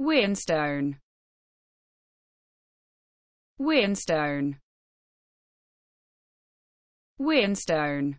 Winstone Winstone Winstone